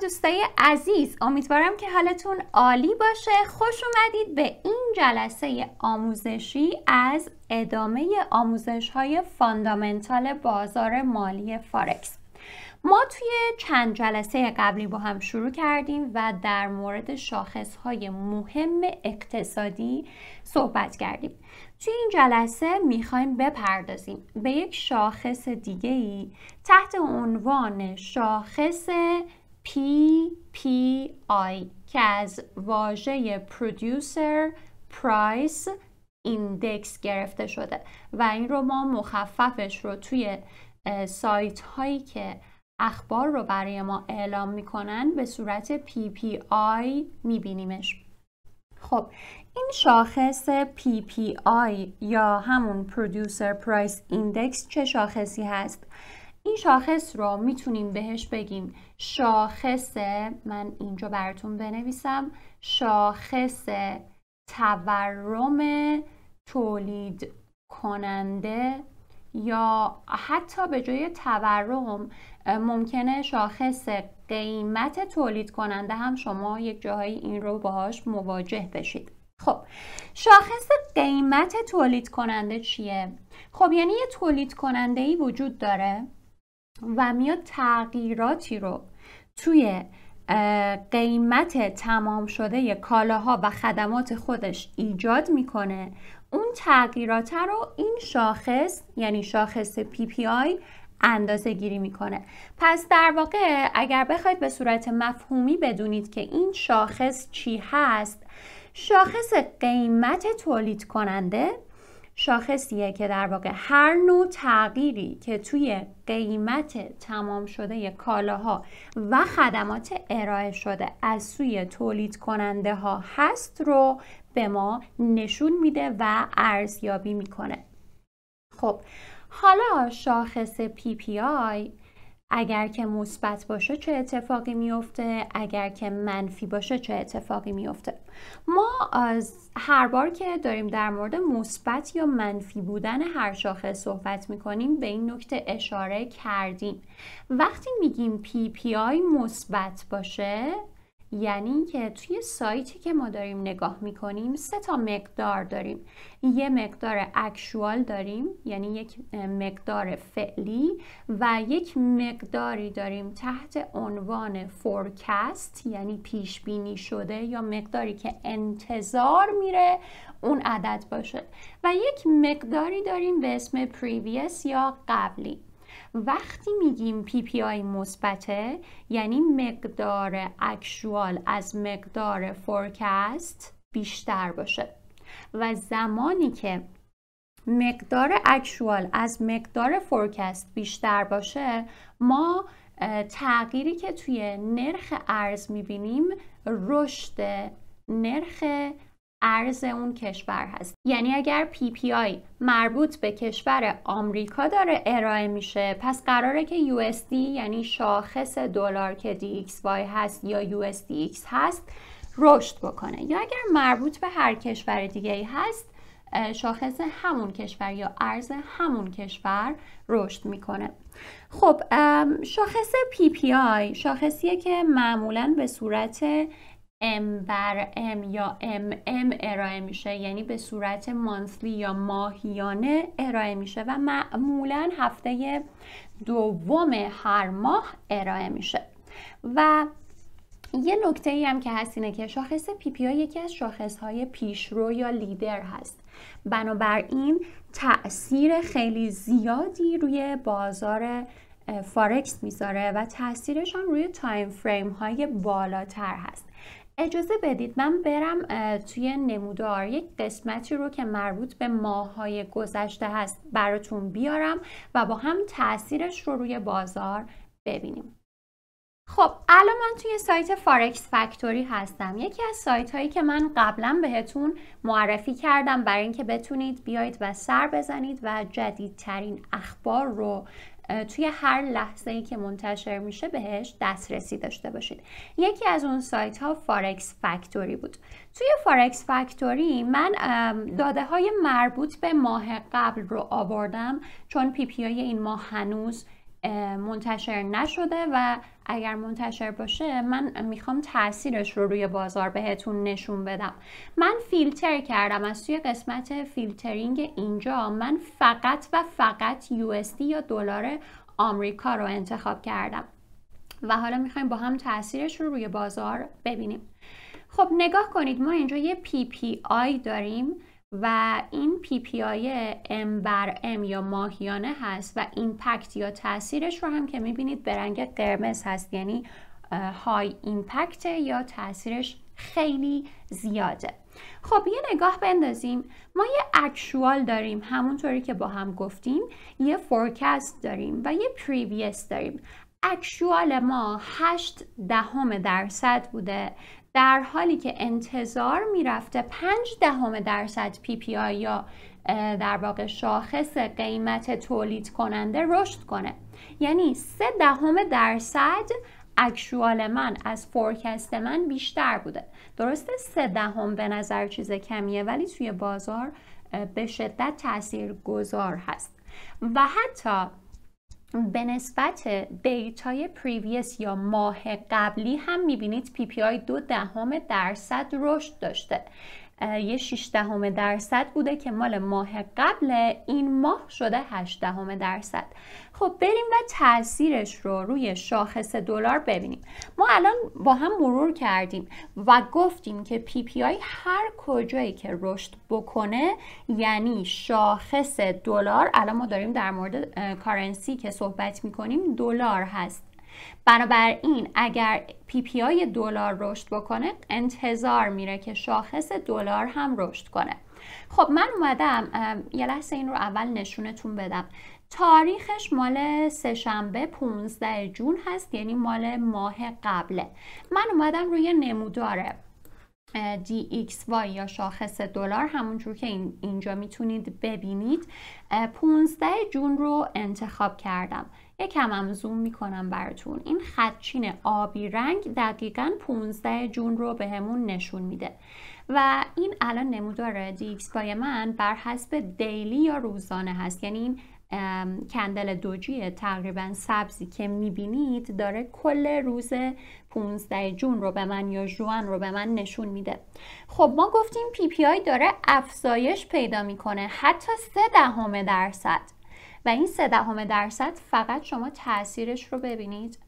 دوستای عزیز امیدوارم که حالتون عالی باشه خوش اومدید به این جلسه آموزشی از ادامه آموزش های فاندامنتال بازار مالی فارکس ما توی چند جلسه قبلی با هم شروع کردیم و در مورد شاخص های مهم اقتصادی صحبت کردیم توی این جلسه میخوایم بپردازیم به یک شاخص دیگه ای تحت عنوان شاخص PPI که از واژه producer price ایندکس گرفته شده و این رو ما مخففش رو توی سایت هایی که اخبار رو برای ما اعلام میکنن به صورت PPI میبینیمش خب این شاخص PPI یا همون Producer Price Index چه شاخصی هست؟ این شاخص رو میتونیم بهش بگیم شاخص من اینجا براتون بنویسم شاخص تورم تولید کننده یا حتی به جای تورم ممکنه شاخص قیمت تولید کننده هم شما یک جاهایی این رو باهاش مواجه بشید خب شاخص قیمت تولید کننده چیه؟ خب یعنی یه تولید کننده ای وجود داره و میاد تغییراتی رو توی قیمت تمام شده کالاها و خدمات خودش ایجاد میکنه اون تغییرات رو این شاخص یعنی شاخص پی پی آی اندازه گیری میکنه پس در واقع اگر بخواید به صورت مفهومی بدونید که این شاخص چی هست شاخص قیمت تولید کننده شاخصیه که در واقع هر نوع تغییری که توی قیمت تمام شده کالاها و خدمات ارائه شده از سوی تولید کننده ها هست رو به ما نشون میده و ارزیابی میکنه خب حالا شاخص PPI اگر که مثبت باشه چه اتفاقی میفته اگر که منفی باشه چه اتفاقی میفته ما از هر بار که داریم در مورد مثبت یا منفی بودن هر شاخه صحبت میکنیم به این نکته اشاره کردیم وقتی میگیم پی مثبت باشه یعنی اینکه توی سایتی که ما داریم نگاه میکنیم سه تا مقدار داریم یه مقدار اکشوال داریم یعنی یک مقدار فعلی و یک مقداری داریم تحت عنوان فورکست یعنی پیش بینی شده یا مقداری که انتظار میره اون عدد باشه و یک مقداری داریم به اسم پریویس یا قبلی وقتی میگیم پی پی آی مثبته یعنی مقدار اکشوال از مقدار فورکست بیشتر باشه و زمانی که مقدار اکشوال از مقدار فورکست بیشتر باشه ما تغییری که توی نرخ ارز میبینیم رشد نرخ ارز اون کشور هست یعنی اگر PPI مربوط به کشور آمریکا داره ارائه میشه پس قراره که USD یعنی شاخص دلار که وای هست یا USDX هست رشد بکنه یا اگر مربوط به هر کشور دیگه هست شاخص همون کشور یا ارز همون کشور رشد میکنه خب شاخص PPI شاخصیه که معمولا به صورت ام بر ام یا ام ام ارائه میشه یعنی به صورت مانسلی یا ماهیانه ارائه میشه و معمولا هفته دوم هر ماه ارائه میشه و یه نکته ای هم که هست اینه که شاخص پی یکی از شاخص های پیشرو یا لیدر هست بنابراین تاثیر خیلی زیادی روی بازار فارکس میذاره و تاثیرشان روی تایم فریم های بالاتر هست اجازه بدید من برم توی نمودار یک قسمتی رو که مربوط به ماهای گذشته هست براتون بیارم و با هم تاثیرش رو روی بازار ببینیم خب الان من توی سایت فارکس فکتوری هستم یکی از سایت هایی که من قبلا بهتون معرفی کردم برای اینکه بتونید بیایید و سر بزنید و جدیدترین اخبار رو توی هر لحظه ای که منتشر میشه بهش دسترسی داشته باشید یکی از اون سایت ها فارکس فکتوری بود توی فارکس فکتوری من داده های مربوط به ماه قبل رو آوردم چون پی پی آی این ماه هنوز منتشر نشده و اگر منتشر باشه من میخوام تاثیرش رو روی بازار بهتون نشون بدم من فیلتر کردم از توی قسمت فیلترینگ اینجا من فقط و فقط USD یا دلار آمریکا رو انتخاب کردم و حالا میخوایم با هم تاثیرش رو روی بازار ببینیم خب نگاه کنید ما اینجا یه PPI داریم و این پی پی آی ام بر ام یا ماهیانه هست و ایمپکت یا تاثیرش رو هم که میبینید به رنگ قرمز هست یعنی های ایمپکت یا تاثیرش خیلی زیاده خب یه نگاه بندازیم ما یه اکشوال داریم همونطوری که با هم گفتیم یه فورکست داریم و یه پریویس داریم اکشوال ما هشت دهم درصد بوده در حالی که انتظار میرفته پنج دهم درصد پی پی یا در واقع شاخص قیمت تولید کننده رشد کنه یعنی سه دهم درصد اکشوال من از فورکست من بیشتر بوده درسته سه دهم به نظر چیز کمیه ولی توی بازار به شدت تاثیر گذار هست و حتی به نسبت دیتای پریویس یا ماه قبلی هم میبینید پی پی آی دو دهم درصد رشد داشته یه 6 دهم درصد بوده که مال ماه قبل این ماه شده هشت دهم درصد خب بریم و تاثیرش رو روی شاخص دلار ببینیم ما الان با هم مرور کردیم و گفتیم که پی پی آی هر کجایی که رشد بکنه یعنی شاخص دلار الان ما داریم در مورد کارنسی که صحبت میکنیم دلار هست بنابراین اگر پی پی آی دلار رشد بکنه انتظار میره که شاخص دلار هم رشد کنه خب من اومدم یه لحظه این رو اول نشونتون بدم تاریخش مال سهشنبه 15 جون هست یعنی مال ماه قبله من اومدم روی نمودار DXY یا شاخص دلار همونجور که اینجا میتونید ببینید 15 جون رو انتخاب کردم یکم هم زوم میکنم براتون این خدچین آبی رنگ دقیقا 15 جون رو بهمون همون نشون میده و این الان نمودار دیکس پای من بر حسب دیلی یا روزانه هست یعنی این کندل دوجی تقریبا سبزی که میبینید داره کل روز 15 جون رو به من یا جوان رو به من نشون میده خب ما گفتیم پی پی آی داره افزایش پیدا میکنه حتی سه دهم درصد و این سه دهم درصد فقط شما تاثیرش رو ببینید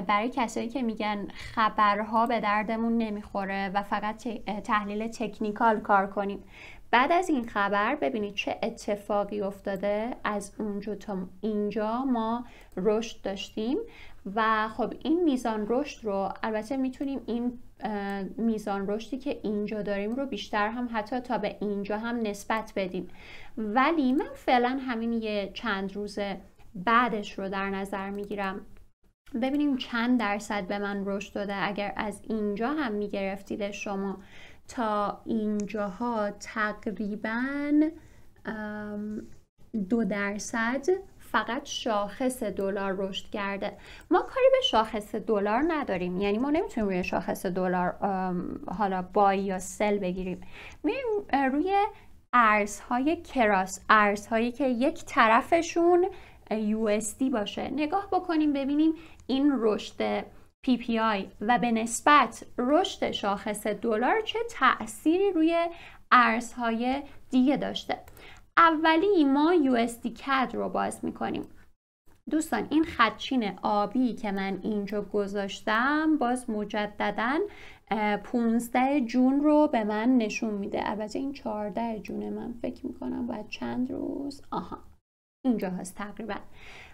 برای کسایی که میگن خبرها به دردمون نمیخوره و فقط تحلیل تکنیکال کار کنیم بعد از این خبر ببینید چه اتفاقی افتاده از اونجا تا اینجا ما رشد داشتیم و خب این میزان رشد رو البته میتونیم این میزان رشدی که اینجا داریم رو بیشتر هم حتی تا به اینجا هم نسبت بدیم ولی من فعلا همین یه چند روز بعدش رو در نظر میگیرم ببینیم چند درصد به من رشد داده اگر از اینجا هم میگرفتیده شما تا اینجاها تقریبا دو درصد فقط شاخص دلار رشد کرده ما کاری به شاخص دلار نداریم یعنی ما نمیتونیم روی شاخص دلار حالا بای یا سل بگیریم میریم روی ارزهای کراس ارزهایی که یک طرفشون USD باشه نگاه بکنیم ببینیم این رشد PPI و به نسبت رشد شاخص دلار چه تأثیری روی ارزهای دیگه داشته اولی ما USD CAD رو باز میکنیم دوستان این خدچین آبی که من اینجا گذاشتم باز مجددا 15 جون رو به من نشون میده البته این 14 جون من فکر میکنم باید چند روز آها اینجا هست تقریبا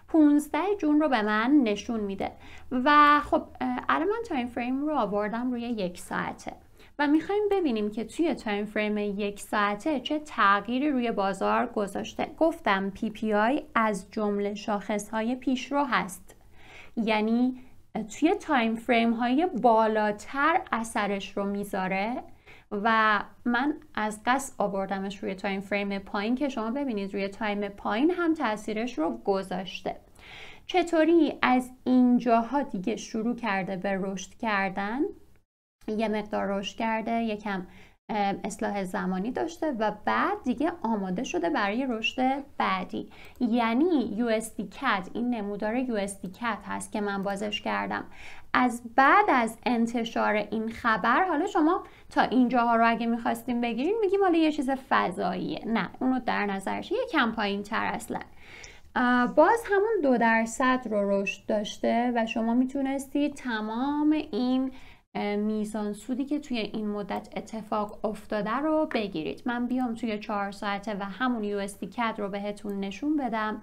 15 جون رو به من نشون میده و خب الان من تایم فریم رو آوردم روی یک ساعته و میخوایم ببینیم که توی تایم فریم یک ساعته چه تغییری روی بازار گذاشته گفتم پی از جمله شاخص های پیشرو هست یعنی توی تایم فریم های بالاتر اثرش رو میذاره و من از قصد آوردمش روی تایم فریم پایین که شما ببینید روی تایم پایین هم تاثیرش رو گذاشته چطوری از اینجاها دیگه شروع کرده به رشد کردن یه مقدار رشد کرده یکم اصلاح زمانی داشته و بعد دیگه آماده شده برای رشد بعدی یعنی CAD این نمودار USD CAD هست که من بازش کردم از بعد از انتشار این خبر حالا شما تا اینجاها رو اگه میخواستیم بگیریم میگیم حالا یه چیز فضاییه نه اونو در نظرش یه کم پایین تر اصلا باز همون دو درصد رو رشد داشته و شما میتونستید تمام این میزان سودی که توی این مدت اتفاق افتاده رو بگیرید من بیام توی چهار ساعته و همون یو کد رو بهتون نشون بدم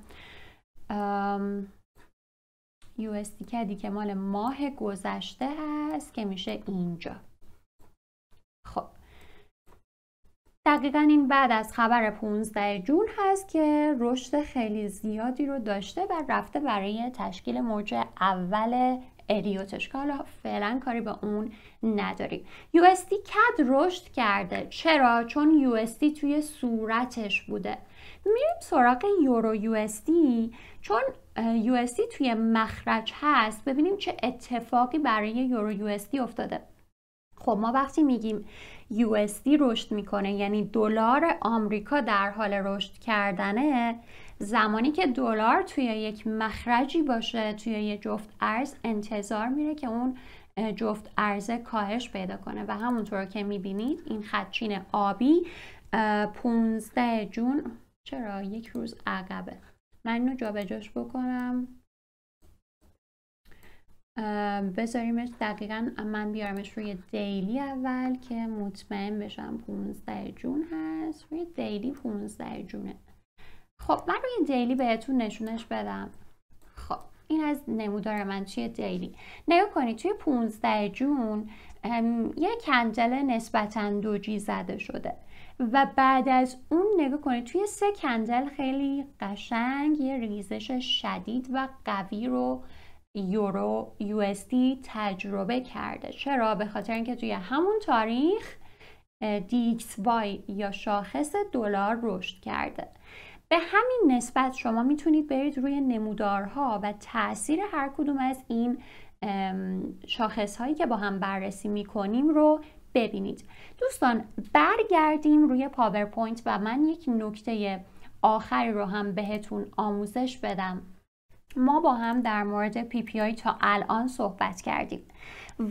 یو کدی که مال ماه گذشته هست که میشه اینجا خب دقیقا این بعد از خبر 15 جون هست که رشد خیلی زیادی رو داشته و رفته برای تشکیل موج اول الیوتش که حالا فعلا کاری به اون نداریم USD کد رشد کرده چرا چون USD توی صورتش بوده میریم سراغ یورو USD چون USD توی مخرج هست ببینیم چه اتفاقی برای یورو USD افتاده خب ما وقتی میگیم USD رشد میکنه یعنی دلار آمریکا در حال رشد کردنه زمانی که دلار توی یک مخرجی باشه توی یه جفت ارز انتظار میره که اون جفت ارزه کاهش پیدا کنه و همونطور که میبینید این خدچین آبی 15 جون چرا یک روز عقبه من اینو جابجاش بکنم بذاریمش دقیقا من بیارمش روی دیلی اول که مطمئن بشم 15 جون هست روی دیلی 15 جونه خب من روی دیلی بهتون نشونش بدم خب این از نمودار من چیه دیلی نگاه کنید توی 15 جون یه کندل نسبتا دوجی زده شده و بعد از اون نگاه کنید توی سه کندل خیلی قشنگ یه ریزش شدید و قوی رو یورو یو تجربه کرده چرا به خاطر اینکه توی همون تاریخ دیکس وای یا شاخص دلار رشد کرده به همین نسبت شما میتونید برید روی نمودارها و تاثیر هر کدوم از این شاخص هایی که با هم بررسی میکنیم رو ببینید دوستان برگردیم روی پاورپوینت و من یک نکته آخری رو هم بهتون آموزش بدم ما با هم در مورد پی پی آی تا الان صحبت کردیم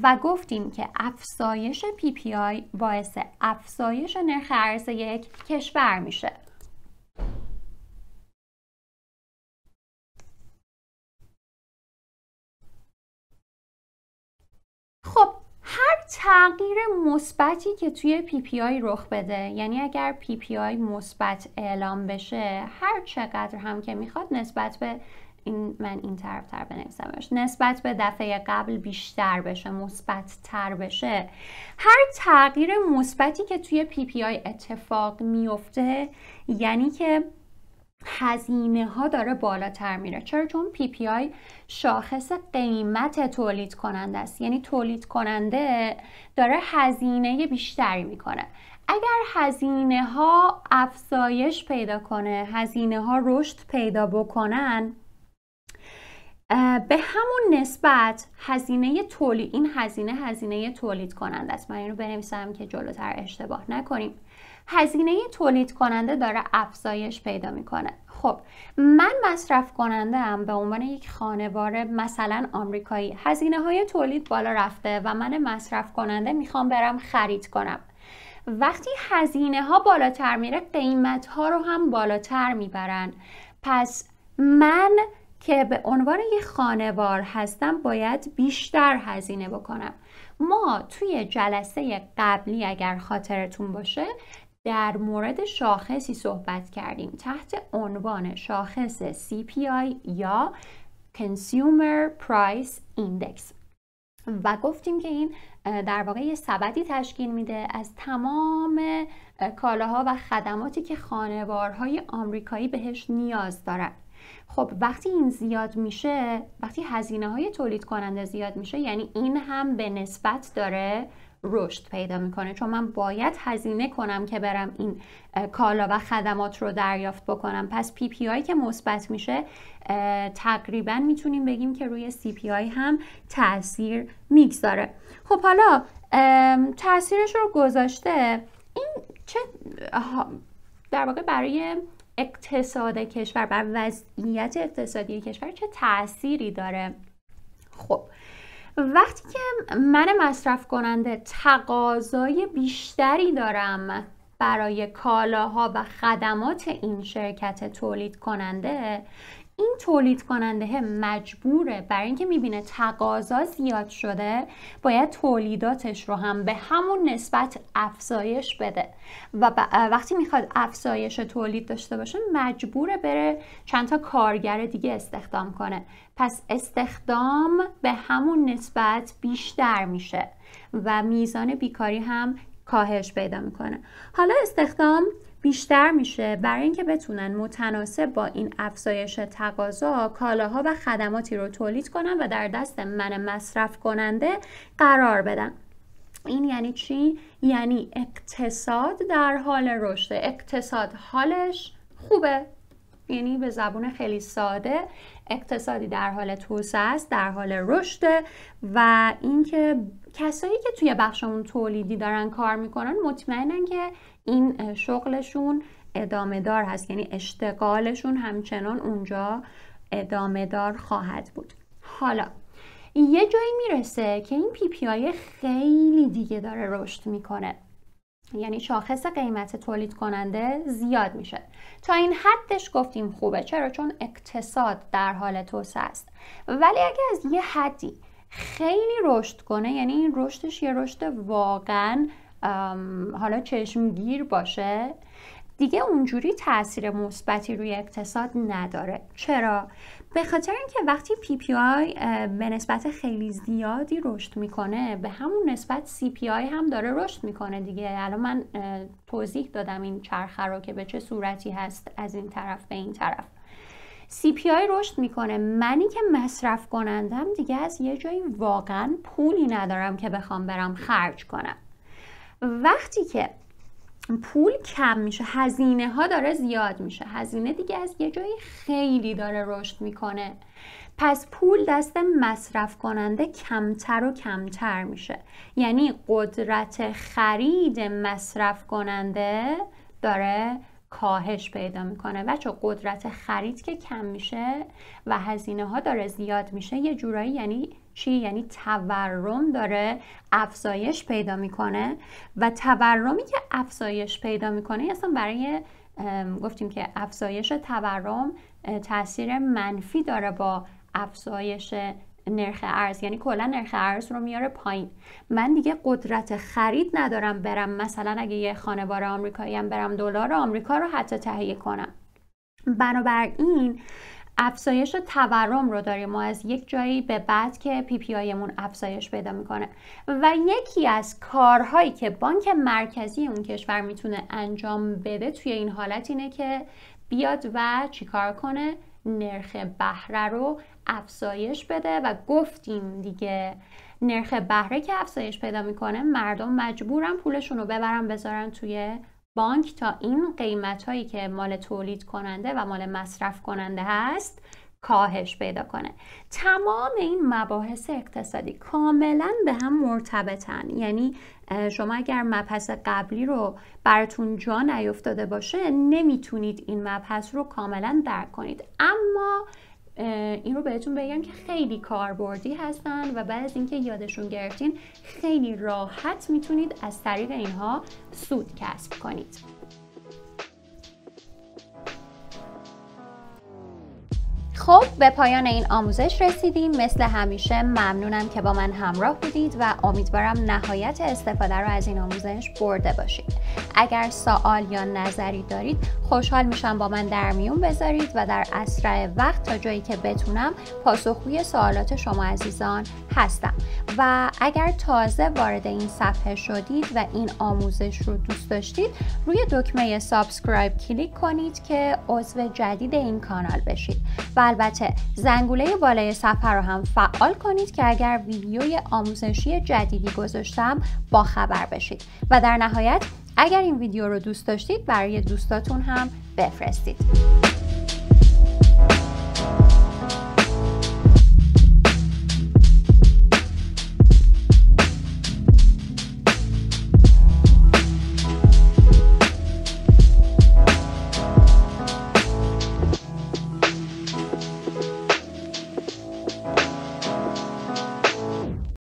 و گفتیم که افزایش پی پی آی باعث افزایش نرخ ارز یک کشور میشه مثبتی که توی پی پی آی رخ بده یعنی اگر پی پی آی مثبت اعلام بشه هر چقدر هم که میخواد نسبت به این من این طرف تر بنویسمش نسبت به دفعه قبل بیشتر بشه مثبت تر بشه هر تغییر مثبتی که توی پی پی آی اتفاق میفته یعنی که هزینه ها داره بالاتر میره چرا چون پی پی آی شاخص قیمت تولید کننده است یعنی تولید کننده داره هزینه بیشتری میکنه اگر هزینه ها افزایش پیدا کنه هزینه ها رشد پیدا بکنن به همون نسبت هزینه تولید این هزینه هزینه تولید کننده است من اینو بنویسم که جلوتر اشتباه نکنیم هزینه تولید کننده داره افزایش پیدا میکنه خب من مصرف کننده هم به عنوان یک خانوار مثلا آمریکایی هزینه های تولید بالا رفته و من مصرف کننده میخوام برم خرید کنم وقتی هزینه ها بالاتر میره قیمت ها رو هم بالاتر میبرن پس من که به عنوان یک خانوار هستم باید بیشتر هزینه بکنم ما توی جلسه قبلی اگر خاطرتون باشه در مورد شاخصی صحبت کردیم تحت عنوان شاخص CPI یا Consumer Price Index و گفتیم که این در واقع یه سبدی تشکیل میده از تمام کالاها و خدماتی که خانوارهای آمریکایی بهش نیاز دارن خب وقتی این زیاد میشه وقتی هزینه های تولید کننده زیاد میشه یعنی این هم به نسبت داره رشد پیدا میکنه چون من باید هزینه کنم که برم این کالا و خدمات رو دریافت بکنم پس پی پی آی که مثبت میشه تقریبا میتونیم بگیم که روی سی پی آی هم تاثیر میگذاره خب حالا تاثیرش رو گذاشته این چه در واقع برای اقتصاد کشور بر وضعیت اقتصادی کشور چه تأثیری داره خب وقتی که من مصرف کننده تقاضای بیشتری دارم برای کالاها و خدمات این شرکت تولید کننده این تولید کننده مجبوره برای اینکه میبینه تقاضا زیاد شده باید تولیداتش رو هم به همون نسبت افزایش بده و وقتی میخواد افزایش تولید داشته باشه مجبوره بره چندتا کارگر دیگه استخدام کنه پس استخدام به همون نسبت بیشتر میشه و میزان بیکاری هم کاهش پیدا میکنه حالا استخدام بیشتر میشه برای اینکه بتونن متناسب با این افزایش تقاضا کالاها و خدماتی رو تولید کنن و در دست من مصرف کننده قرار بدن این یعنی چی؟ یعنی اقتصاد در حال رشد اقتصاد حالش خوبه یعنی به زبون خیلی ساده اقتصادی در حال توسعه است در حال رشد و اینکه کسایی که توی بخشمون تولیدی دارن کار میکنن مطمئنن که این شغلشون ادامه دار هست یعنی اشتغالشون همچنان اونجا ادامه دار خواهد بود حالا یه جایی میرسه که این پی پی آی خیلی دیگه داره رشد میکنه یعنی شاخص قیمت تولید کننده زیاد میشه تا این حدش گفتیم خوبه چرا چون اقتصاد در حال توسعه است ولی اگه از یه حدی خیلی رشد کنه یعنی این رشدش یه رشد واقعا حالا چشمگیر باشه دیگه اونجوری تاثیر مثبتی روی اقتصاد نداره چرا به خاطر اینکه وقتی پی پی آی به نسبت خیلی زیادی رشد میکنه به همون نسبت سی پی آی هم داره رشد میکنه دیگه الان من توضیح دادم این چرخه رو که به چه صورتی هست از این طرف به این طرف سی پی آی رشد میکنه منی که مصرف کنندم دیگه از یه جایی واقعا پولی ندارم که بخوام برم خرج کنم وقتی که پول کم میشه هزینه ها داره زیاد میشه هزینه دیگه از یه جایی خیلی داره رشد میکنه پس پول دست مصرف کننده کمتر و کمتر میشه یعنی قدرت خرید مصرف کننده داره کاهش پیدا میکنه چون قدرت خرید که کم میشه و هزینه ها داره زیاد میشه یه جورایی یعنی چی یعنی تورم داره افزایش پیدا میکنه و تورمی که افزایش پیدا میکنه یعنی اصلا برای گفتیم که افزایش تورم تاثیر منفی داره با افزایش نرخ ارز یعنی کلا نرخ ارز رو میاره پایین من دیگه قدرت خرید ندارم برم مثلا اگه یه خانوار آمریکایی هم برم دلار آمریکا رو حتی تهیه کنم بنابراین افزایش تورم رو داریم ما از یک جایی به بعد که پی پی آیمون افزایش پیدا میکنه و یکی از کارهایی که بانک مرکزی اون کشور میتونه انجام بده توی این حالت اینه که بیاد و چیکار کنه نرخ بهره رو افزایش بده و گفتیم دیگه نرخ بهره که افزایش پیدا میکنه مردم مجبورن پولشون رو ببرن بذارن توی بانک تا این قیمت هایی که مال تولید کننده و مال مصرف کننده هست کاهش پیدا کنه تمام این مباحث اقتصادی کاملا به هم مرتبطن یعنی شما اگر مبحث قبلی رو براتون جا نیفتاده باشه نمیتونید این مبحث رو کاملا درک کنید اما این رو بهتون بگم که خیلی کاربردی هستن و بعد از اینکه یادشون گرفتین خیلی راحت میتونید از طریق اینها سود کسب کنید خب به پایان این آموزش رسیدیم مثل همیشه ممنونم که با من همراه بودید و امیدوارم نهایت استفاده رو از این آموزش برده باشید اگر سوال یا نظری دارید خوشحال میشم با من در میون بذارید و در اسرع وقت تا جایی که بتونم پاسخگوی سوالات شما عزیزان هستم و اگر تازه وارد این صفحه شدید و این آموزش رو دوست داشتید روی دکمه سابسکرایب کلیک کنید که عضو جدید این کانال بشید و البته زنگوله بالای صفحه رو هم فعال کنید که اگر ویدیوی آموزشی جدیدی گذاشتم با خبر بشید و در نهایت اگر این ویدیو رو دوست داشتید برای دوستاتون هم بفرستید